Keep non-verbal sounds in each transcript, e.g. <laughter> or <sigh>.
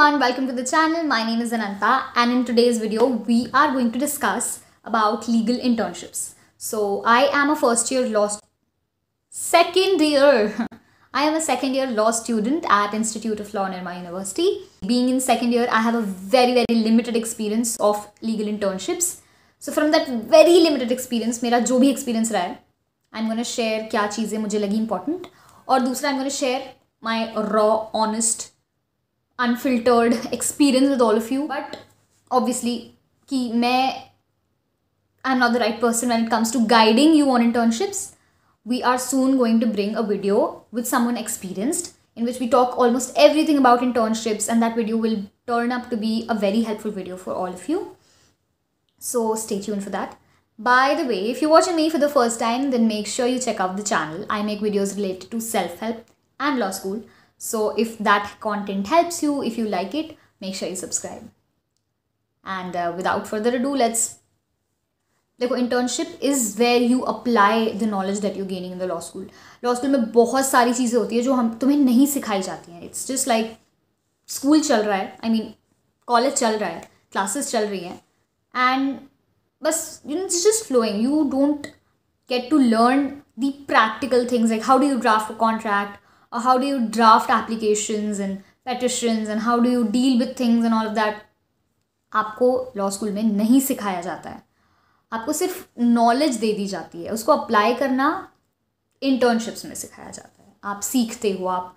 everyone, welcome to the channel. My name is Ananta and in today's video, we are going to discuss about legal internships. So I am a first year law, second year. <laughs> I am a second year law student at Institute of Law Nirma University. Being in second year, I have a very, very limited experience of legal internships. So from that very limited experience, मेरा जो भी experience रहा है, I'm going to share क्या चीज़ें मुझे लगी important. और दूसरा, I'm going to share my raw, honest unfiltered experience with all of you but obviously ki main i'm not the right person when it comes to guiding you on internships we are soon going to bring a video with someone experienced in which we talk almost everything about internships and that video will turn up to be a very helpful video for all of you so stay tuned for that by the way if you're watching me for the first time then make sure you check out the channel i make videos related to self-help and law school so if that content helps you, if you like it, make sure you subscribe. And uh, without further ado, let's देखो internship is where you apply the knowledge that you gaining in the law school law school में बहुत सारी चीज़ें होती है जो हम तुम्हें नहीं सिखाई जाती हैं इट्स जस्ट लाइक स्कूल चल रहा है आई मीन कॉलेज चल रहा है क्लासेस चल रही हैं एंड बस you know it's just flowing you don't get to learn the practical things like how do you draft a contract or how do you draft applications and petitions and how do you deal with things and all of that आपको law school में नहीं सिखाया जाता है आपको सिर्फ knowledge दे दी जाती है उसको अप्लाई करना इंटर्नशिप्स में सिखाया जाता है आप सीखते हो आप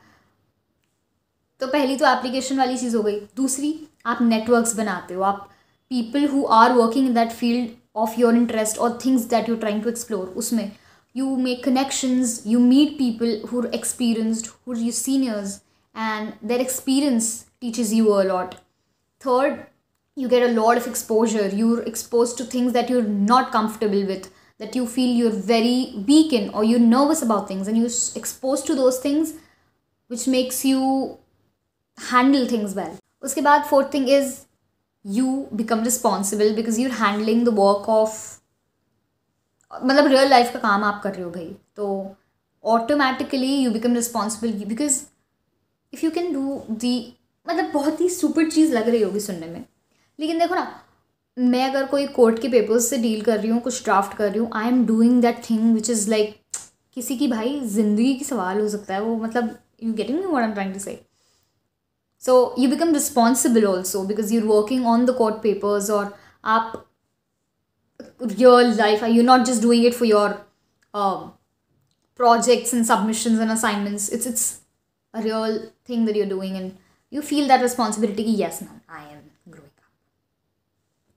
तो पहली तो एप्लीकेशन वाली चीज़ हो गई दूसरी आप नेटवर्क्स बनाते हो आप people who are working in that field of your interest और things that you trying to explore उसमें you make connections you meet people who are experienced who are your seniors and their experience teaches you a lot third you get a lot of exposure you're exposed to things that you're not comfortable with that you feel you're very weak in or you're nervous about things and you're exposed to those things which makes you handle things well baad fourth thing is you become responsible because you're handling the work of. मतलब real life का काम आप कर रहे हो भाई तो automatically you become responsible because if you can do the मतलब बहुत ही सुपर चीज़ लग रही होगी सुनने में लेकिन देखो ना मैं अगर कोई कोर्ट के पेपर्स से डील कर रही हूँ कुछ ड्राफ्ट कर रही हूँ I am doing that thing which is like किसी की भाई ज़िंदगी की सवाल हो सकता है वो मतलब you getting me what am trying to say so you become responsible also because you working on the court papers और आप real life? Are you not just doing it for your um, projects and submissions and assignments? It's it's a real thing that you're doing, and you feel that responsibility. Yes, ma'am, I am growing up.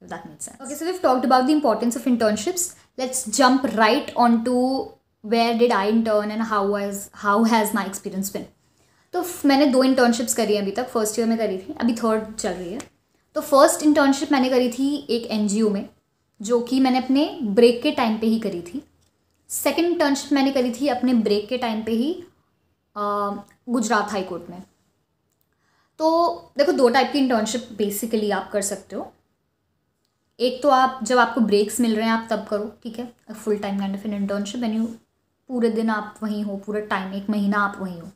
If that makes sense. Okay, so we've talked about the importance of internships. Let's jump right on to where did I intern and how was how has my experience been. तो मैंने दो internships करी हैं अभी तक first year में करी थी अभी थर्ड चल रही है तो फर्स्ट इंटर्नशिप मैंने करी थी एक एन में जो कि मैंने अपने ब्रेक के टाइम पे ही करी थी सेकंड टर्नशिप मैंने करी थी अपने ब्रेक के टाइम पे ही गुजरात हाई कोर्ट में तो देखो दो टाइप की इंटर्नशिप बेसिकली आप कर सकते हो एक तो आप जब आपको ब्रेक्स मिल रहे हैं आप तब करो ठीक है full time kind of an internship and you पूरे दिन आप वहीं हो पूरा टाइम एक महीना आप वहीं हो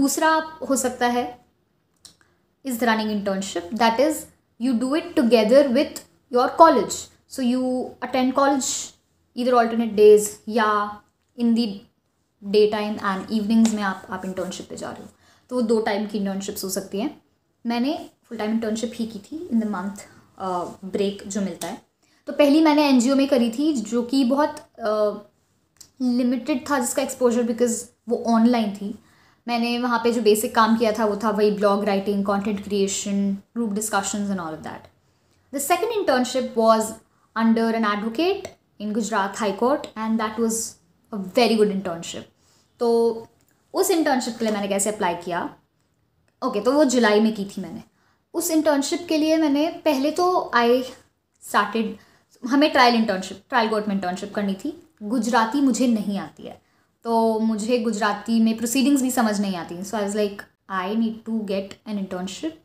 दूसरा आप हो सकता है is running internship that is you do it together with your college so you attend college इधर ऑल्टरनेट डेज या in the day time and evenings में आप आप इंटर्नशिप पे जा रहे हो तो वो दो टाइम की इंटर्नशिप्स हो सकती हैं मैंने फुल टाइम इंटर्नशिप ही की थी इन द मंथ ब्रेक जो मिलता है तो पहली मैंने एन में करी थी जो कि बहुत लिमिटेड uh, था जिसका एक्सपोजर बिकॉज वो ऑनलाइन थी मैंने वहाँ पे जो बेसिक काम किया था वो था वही blog writing content creation group discussions and all of that the second internship was under an advocate in Gujarat High Court and that was a very good internship. तो उस इंटर्नशिप के लिए मैंने कैसे अप्लाई किया ओके okay, तो वो जुलाई में की थी मैंने उस इंटर्नशिप के लिए मैंने पहले तो आई स्टार्टेड हमें ट्रायल इंटर्नशिप ट्रायल कोर्ट में इंटर्नशिप करनी थी गुजराती मुझे नहीं आती है तो मुझे गुजराती में प्रोसीडिंग्स भी समझ नहीं आती so I was like I need to get an internship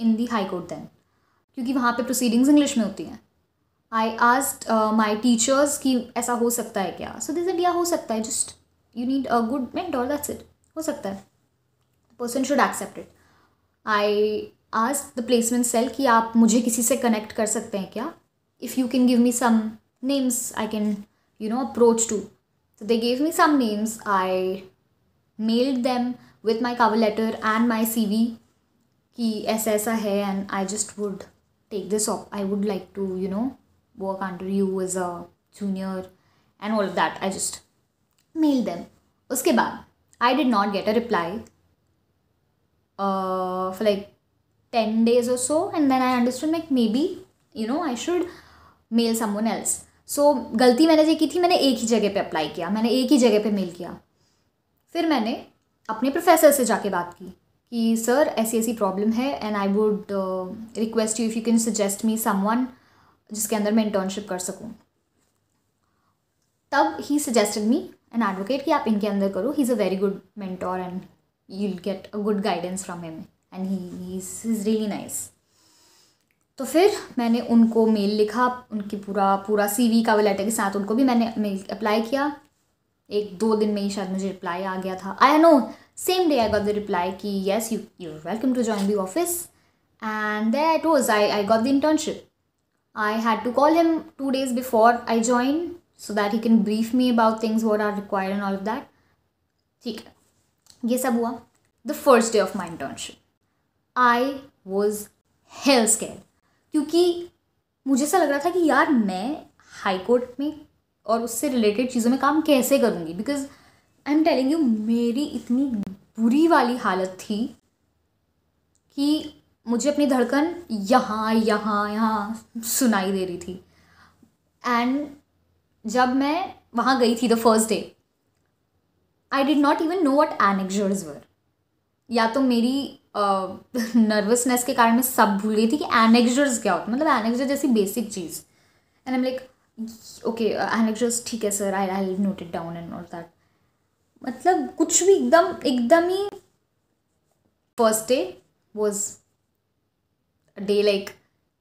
in the high court then क्योंकि वहाँ पे प्रोसीडिंग्स इंग्लिश में होती हैं आई आस्ट माई टीचर्स कि ऐसा हो सकता है क्या सो दिस या हो सकता है just you need a good doll that's it हो सकता है person should accept it I आज द प्लेसमेंट सेल कि आप मुझे किसी से कनेक्ट कर सकते हैं क्या if you can give me some names I can you know approach to they they me some names I mailed them with my cover letter and my C V कि ऐसा ऐसा है and I just would take this up I would like to you know work under you as a junior and all of that. I just mailed them. उसके बाद I did not get a reply for like ten days और so and then I understand like maybe you know I should mail someone else so गलती मैंने जो की थी मैंने एक ही जगह पे अप्लाई किया मैंने एक ही जगह पे मेल किया फिर मैंने अपने प्रोफेसर से जाके बात की कि सर ऐसी ऐसी प्रॉब्लम है and I would request you if you can suggest me someone जिसके अंदर मैं इंटर्नशिप कर सकूँ तब he suggested me an advocate कि आप इनके अंदर करो he is a very good mentor and you'll get a good guidance from him and he is really nice तो फिर मैंने उनको मेल लिखा उनकी पूरा पूरा सी वी का लेटर के साथ उनको भी मैंने मेल अप्लाई किया एक दो दिन में ही शायद मुझे रिप्लाई आ गया था I know same day I got the reply कि yes you you welcome to join the office and that was I I got the internship I had to call him two days before I joined so that he can brief me about things what are required and all of that. ठीक है ये सब हुआ the first day of my internship I was hell scared क्योंकि मुझे ऐसा लग रहा था कि यार मैं हाई कोर्ट में और उससे रिलेटेड चीज़ों में काम कैसे करूँगी because I am telling you मेरी इतनी बुरी वाली हालत थी कि मुझे अपनी धड़कन यहाँ यहाँ यहाँ सुनाई दे रही थी एंड जब मैं वहाँ गई थी the first day I did not even know what annexures were या तो मेरी नर्वसनेस uh, के कारण मैं सब भूल गई थी कि एनेक्जर्स क्या होता मतलब एनेक्जर जैसी बेसिक चीज़ and um like okay annexures ठीक है sir I I note it down and all that मतलब कुछ भी एकदम एकदम ही first day was a day like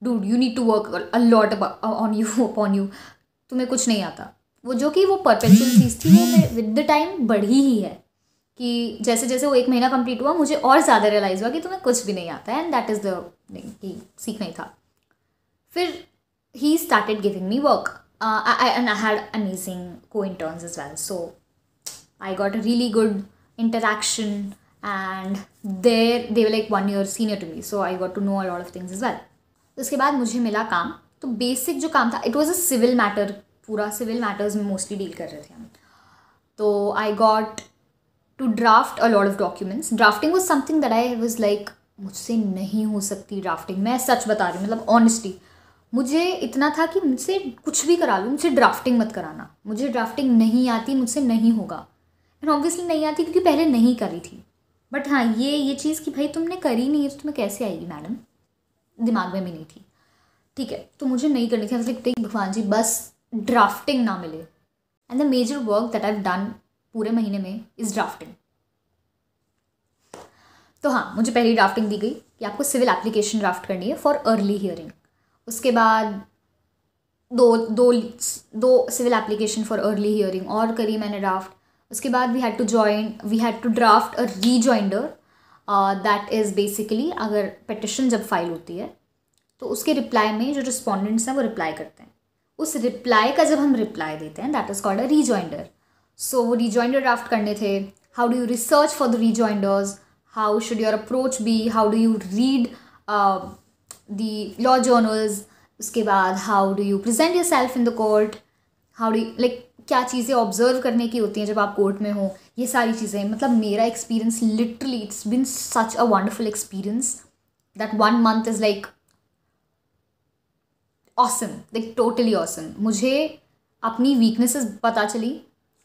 dude you need to work a lot about, on you <laughs> upon you तुम्हें कुछ नहीं आता वो जो कि वो परफेक्शन चीज़ थी वो विद द टाइम बढ़ी ही है कि जैसे जैसे वो एक महीना कंप्लीट हुआ मुझे और ज़्यादा रियलाइज़ हुआ कि तुम्हें कुछ भी नहीं आता है एंड दैट इज़ द कि सीखना ही था फिर ही started giving me work and I had amazing co interns as well so I got a really good interaction and there they were like one year senior to me so I got to know a lot of things as well उसके बाद मुझे मिला काम तो basic जो काम था it was a civil matter पूरा सिविल मैटर्स में मोस्टली डील कर रहे थे हम तो I got to draft a lot of documents drafting was something that I was like मुझसे नहीं हो सकती ड्राफ्टिंग मैं सच बता रही हूँ मतलब ऑनेस्टली मुझे इतना था कि मुझसे कुछ भी करा लूँ मुझसे ड्राफ्टिंग मत कराना मुझे ड्राफ्टिंग नहीं आती मुझसे नहीं होगा एंड ऑब्वियसली नहीं आती क्योंकि पहले नहीं करी थी बट हाँ ये ये चीज़ कि भाई तुमने करी नहीं है तो तुम्हें कैसे आएगी मैडम दिमाग में भी नहीं थी ठीक है तो मुझे नहीं करनी थी लिखते भगवान जी बस ड्राफ्टिंग ना मिले and the major work that I done पूरे महीने में इज़ ड्राफ्टिंग तो हाँ मुझे पहली ड्राफ्टिंग दी गई कि आपको सिविल एप्लीकेशन ड्राफ्ट करनी है फॉर अर्ली हियरिंग उसके बाद दो दो दो civil application for early hearing और करी मैंने ड्राफ्ट उसके बाद we had to join we had to draft a rejoinder that is basically अगर पटिशन जब फाइल होती है तो उसके रिप्लाई में जो रिस्पॉन्डेंट्स हैं वो रिप्लाई करते हैं उस रिप्लाई का जब हम रिप्लाई देते हैं that is called a rejoinder so वो रीजॉइंडर ड्राफ्ट करने थे how do you research for the rejoinders how should your approach be how do you read the law journals उसके बाद how do you present yourself in the court how do like क्या चीज़ें observe करने की होती हैं जब आप कोर्ट में हो ये सारी चीज़ें मतलब मेरा experience literally it's been such a wonderful experience that one month is like awesome like totally awesome मुझे अपनी वीकनेसेस पता चली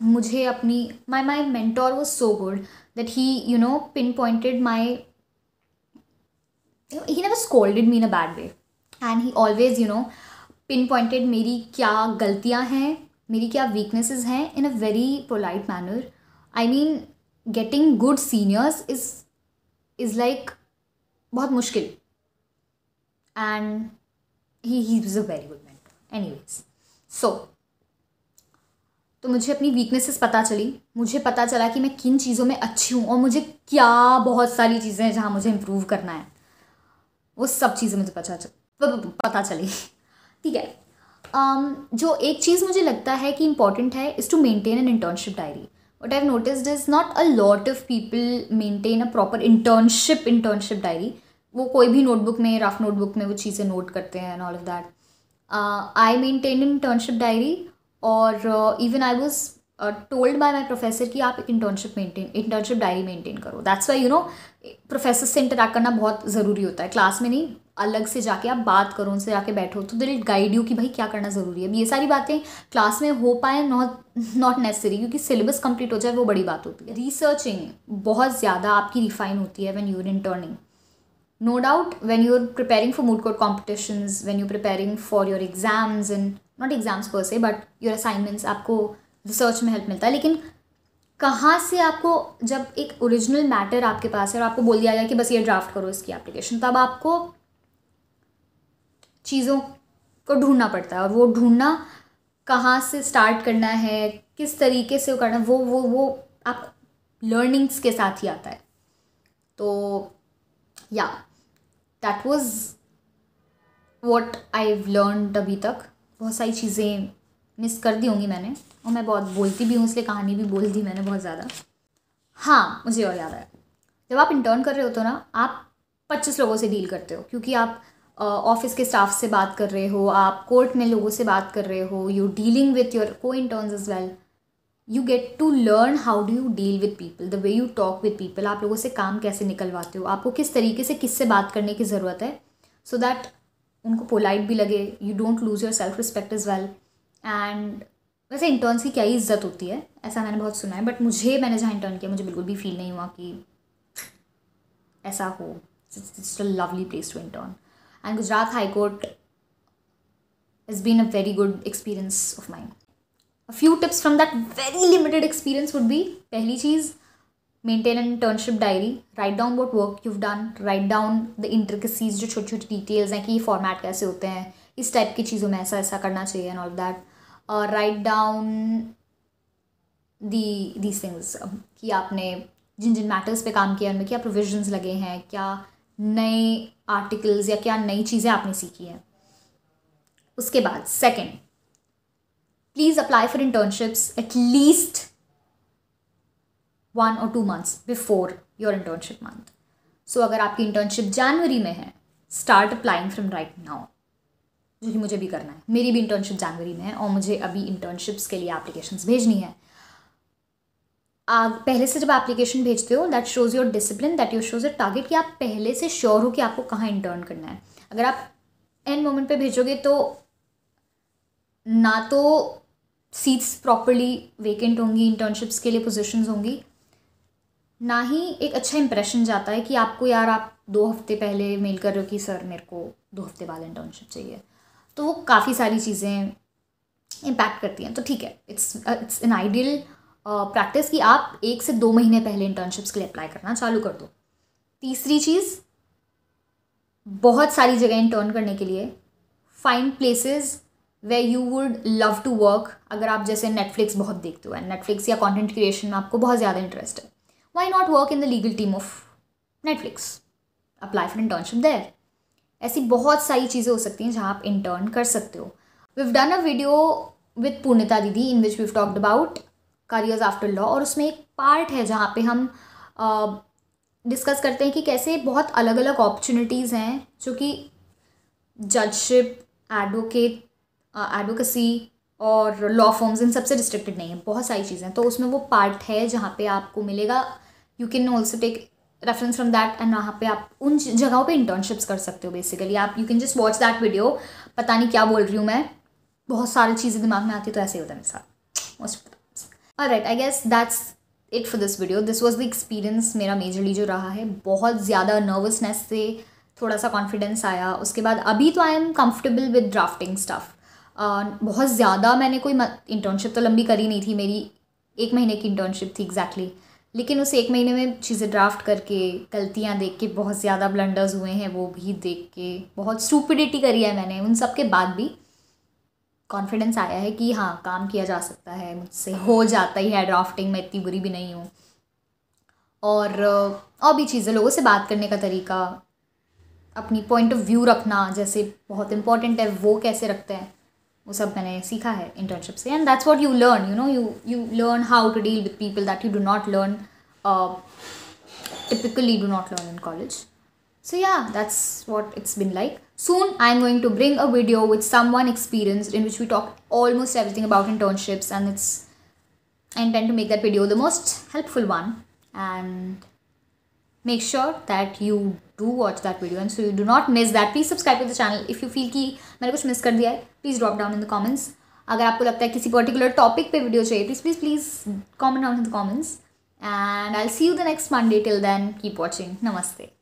मुझे अपनी my my mentor was so good that he you know pinpointed my he never scolded me in a bad way and he always you know pinpointed मेरी क्या गलतियाँ हैं मेरी क्या वीकनेसेस हैं in a very polite manner I mean getting good seniors is is like बहुत मुश्किल and he he is a very good man anyways so तो मुझे अपनी वीकनेसेस पता चली मुझे पता चला कि मैं किन चीज़ों में अच्छी हूँ और मुझे क्या बहुत सारी चीज़ें हैं जहाँ मुझे इम्प्रूव करना है वो सब चीज़ें मुझे पता चली पता चली ठीक है um, जो एक चीज़ मुझे लगता है कि इंपॉर्टेंट है is to maintain an internship diary what i've notice is not a lot of people maintain a proper internship internship diary वो कोई भी नोटबुक में रफ नोटबुक में वो चीज़ें नोट करते हैं and all of that I maintain internship diary और even I was told by my professor कि आप एक internship maintain internship diary maintain करो that's why you know professor से इंटरेक्ट करना बहुत ज़रूरी होता है क्लास में नहीं अलग से जाके आप बात करो उनसे जाके बैठो तो दिल गाइड यू कि भाई क्या करना ज़रूरी है अब ये सारी बातें क्लास में हो पाए नॉट नॉट नेसेसरी क्योंकि सिलेबस कंप्लीट हो जाए वो बड़ी बात होती है रिसर्चिंग बहुत ज़्यादा आपकी रिफाइन होती है when you in interning no doubt when you are preparing for moot court competition when you preparing for your exams in not exams per se but your assignments आपको रिसर्च में help मिलता है लेकिन कहाँ से आपको जब एक ओरिजिनल मैटर आपके पास है और आपको बोल दिया गया कि बस ये ड्राफ्ट करो इसकी एप्लीकेशन तब आपको चीज़ों को ढूंढना पड़ता है और वो ढूंढना कहाँ से स्टार्ट करना है किस तरीके से वो करना वो वो वो आप लर्निंग्स के साथ ही आता है तो या that was what I learn अभी तक बहुत सारी चीज़ें मिस कर दी होंगी मैंने और मैं बहुत बोलती भी हूँ इसलिए कहानी भी बोल दी मैंने बहुत ज़्यादा हाँ मुझे और याद आया जब आप इंटर्न कर रहे हो तो ना आप पच्चीस लोगों से डील करते हो क्योंकि आप ऑफिस के स्टाफ से बात कर रहे हो आप कोर्ट में लोगों से बात कर रहे हो you dealing with your co intern as well you get to learn how do you deal with people the way you talk with people आप लोगों से काम कैसे निकलवाते हो आपको किस तरीके से किससे बात करने की ज़रूरत है सो so दैट उनको पोलाइट भी लगे you don't lose your self respect as well and वैसे इंटर्न्स की क्या ही इज्जत होती है ऐसा मैंने बहुत सुना है बट मुझे मैंने जहाँ इंटर्न किया मुझे बिल्कुल भी फील नहीं हुआ कि ऐसा हो it's a lovely place to intern and Gujarat High Court has been a very good experience of mine. A few tips from that very limited experience would be Pehli cheez, maintain an internship diary, write down what work you've done, write down the intricacies, जो छोटी छोटी details हैं कि ये format कैसे होते हैं इस type की चीज़ों में ऐसा ऐसा करना चाहिए and all that. Uh, write down the these things कि आपने जिन जिन मैटर्स पे काम किया उनमें क्या प्रोविजंस लगे हैं क्या नए आर्टिकल्स या क्या नई चीज़ें आपने सीखी हैं उसके बाद second please apply for internships at least one और two months before your internship month so अगर आपकी इंटर्नशिप जनवरी में है start applying from right now जो कि मुझे भी करना है मेरी भी इंटर्नशिप जनवरी में है और मुझे अभी इंटर्नशिप्स के लिए एप्लीकेशन भेजनी है आप पहले से जब एप्लीकेशन भेजते हो that shows your discipline that your shows your target कि आप पहले से श्योर हो कि आपको कहाँ इंटर्न करना है अगर आप एंड मोमेंट पे भेजोगे तो ना तो सीट्स प्रॉपरली वेकेंट होंगी इंटर्नशिप्स के लिए पोजिशन होंगी ना ही एक अच्छा इंप्रेशन जाता है कि आपको यार आप दो हफ्ते पहले मेल कर रहे हो कि सर मेरे को दो हफ्ते बाद इंटर्नशिप चाहिए तो वो काफ़ी सारी चीज़ें इम्पैक्ट करती हैं तो ठीक है it's it's an ideal practice की आप एक से दो महीने पहले इंटर्नशिप्स के लिए अप्लाई करना चालू कर दो तीसरी चीज़ बहुत सारी जगह इंटर्न करने के लिए find places where you would love to work अगर आप जैसे नेटफ्लिक्स बहुत देखते हो एंड नेटफ्लिक्स या कंटेंट क्रिएशन में आपको बहुत ज़्यादा इंटरेस्ट है why not work in the legal team of Netflix apply for internship there ऐसी बहुत सारी चीज़ें हो सकती हैं जहाँ आप इंटर्न कर सकते हो we've done a video with Purnita दीदी in which we've talked about careers after law और उसमें एक पार्ट है जहाँ पे हम डिस्कस करते हैं कि कैसे बहुत अलग अलग अपॉर्चुनिटीज़ हैं जो कि जजशिप एडवोकेट एडवोकेसी और लॉ फॉर्म्स इन सबसे रिस्ट्रिक्टेड नहीं है बहुत सारी चीज़ें तो उसमें वो पार्ट है जहाँ पे आपको मिलेगा you can also take reference from that and वहाँ पे आप उन जगहों पे इंटर्नशिप्स कर सकते हो बेसिकली आप you can just watch that video पता नहीं क्या बोल रही हूँ मैं बहुत सारी चीज़ें दिमाग में आती है तो ऐसे ही होता है मेरे साथ most right I guess that's it for this video this was the experience मेरा मेजरली जो रहा है बहुत ज़्यादा नर्वसनेस से थोड़ा सा कॉन्फिडेंस आया उसके बाद अभी तो I am comfortable with drafting stuff बहुत ज़्यादा मैंने कोई इंटर्नशिप तो लंबी करी नहीं थी मेरी एक महीने की इंटर्नशिप थी एग्जैक्टली exactly. लेकिन उस एक महीने में चीज़ें ड्राफ्ट करके गलतियाँ देख के बहुत ज़्यादा ब्लंडर्स हुए हैं वो भी देख के बहुत स्टूपिडिटी करी है मैंने उन सब के बाद भी कॉन्फिडेंस आया है कि हाँ काम किया जा सकता है मुझसे हो जाता ही है ड्राफ्टिंग मैं इतनी बुरी भी नहीं हूँ और और भी चीज़ें लोगों से बात करने का तरीका अपनी पॉइंट ऑफ व्यू रखना जैसे बहुत इंपॉर्टेंट है वो कैसे रखते हैं वो सब मैंने सीखा है इंटर्नशिप से and that's what you learn you know you you learn how to deal with people that you do not learn typically do not learn in college So yeah, that's what it's been like. Soon I'm going to bring a video with someone experienced in which we talk almost everything about internships and it's I intend to make that video the most helpful one and make sure that you do watch that video and so you do not miss that please subscribe to the channel if you feel कि मैंने कुछ miss कर दिया please drop down in the comments अगर आपको लगता है किसी particular topic पे video चाहिए please please please comment down in the comments and I'll see you the next Monday till then keep watching namaste